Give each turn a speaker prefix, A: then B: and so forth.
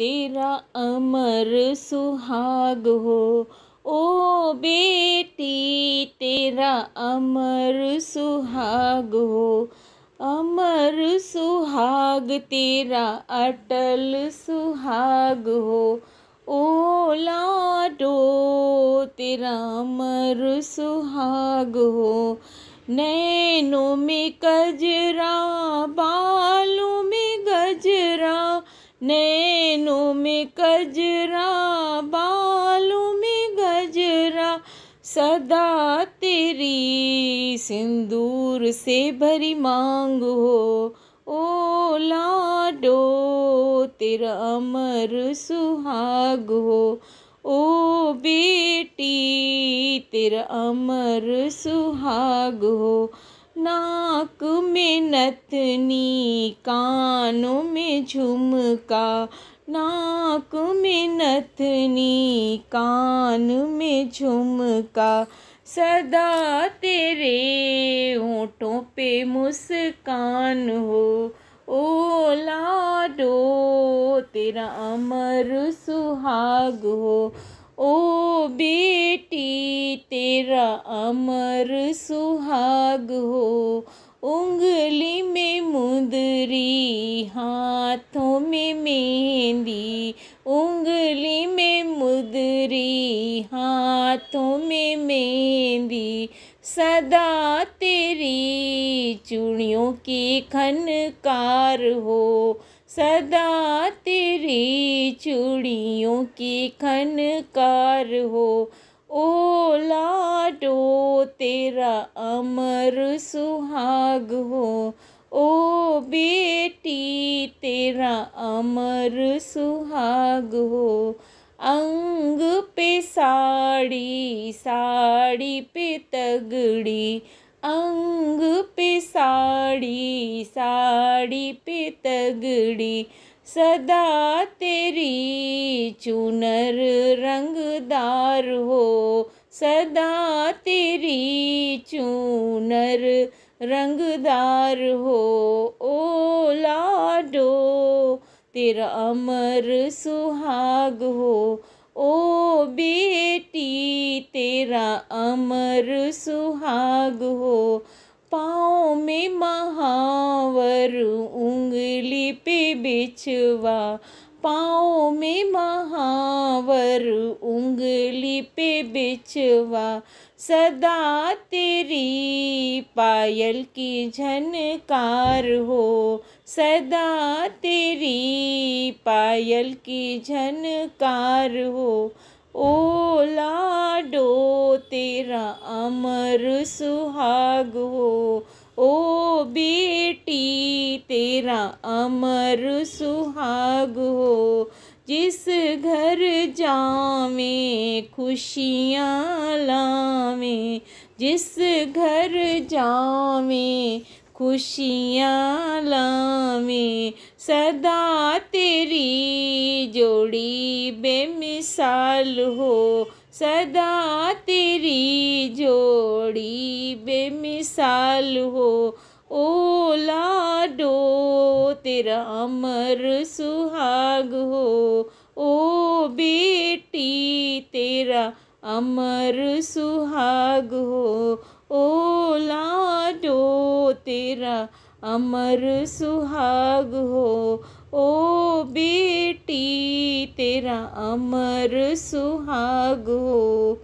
A: तेरा अमर सुहाग हो ओ बेटी तेरा अमर सुहाग हो अमर सुहाग तेरा अटल सुहाग हो ओ लाडो तेरा अमर सुहाग हो नैनों में कजरा बालों में गजरा नै में कजरा बालों में गजरा सदा तेरी सिंदूर से भरी मांग हो ओ लाडो तेरा अमर सुहाग हो ओ बेटी तेरा अमर सुहाग हो नाक में नथनी कानों में झुमका नाक में नथनी कान में झुमका सदा तेरे होठों पे मुस्कान हो ओ लाडो तेरा अमर सुहाग हो ओ बेटी तेरा अमर सुहाग हो उंगली में मुदरी हाथों में मेहंदी उंगली में मुदरी हाथों में मेहंदी सदा तेरी चूड़ियों की खनकार हो सदा तेरी चूड़ियों की खनकार हो ओ लाडो तेरा अमर सुहाग हो ओ बेटी तेरा अमर सुहाग हो अंग पे साड़ी साड़ी पे तगड़ी अंग पे साड़ी साड़ी पे तगड़ी सदा तेरी चुनर रंगदार प्यार हो सदा तेरी चूनर रंगदार हो ओ लाडो तेरा अमर सुहाग हो ओ बेटी तेरा अमर सुहाग हो पाँव में महावर उंगली पे बिछवा पाँव में महावर उंगली पे बिछवा सदा तेरी पायल की झनकार हो सदा तेरी पायल की झनकार हो ओ लाडो तेरा अमर सुहाग हो ओ बेटी तेरा अमर सुहाग हो जिस घर जावे खुशियाँ लावे जिस घर जावे खुशियाँ लावे सदा तेरी जोड़ी बेमिसाल हो सदा तेरी जोड़ी बेमिसाल हो ओ लाडो तेरा अमर सुहाग हो ओ बेटी तेरा अमर सुहाग हो ओ लाडो तेरा अमर सुहाग हो ओ बेटी तेरा अमर सुहाग हो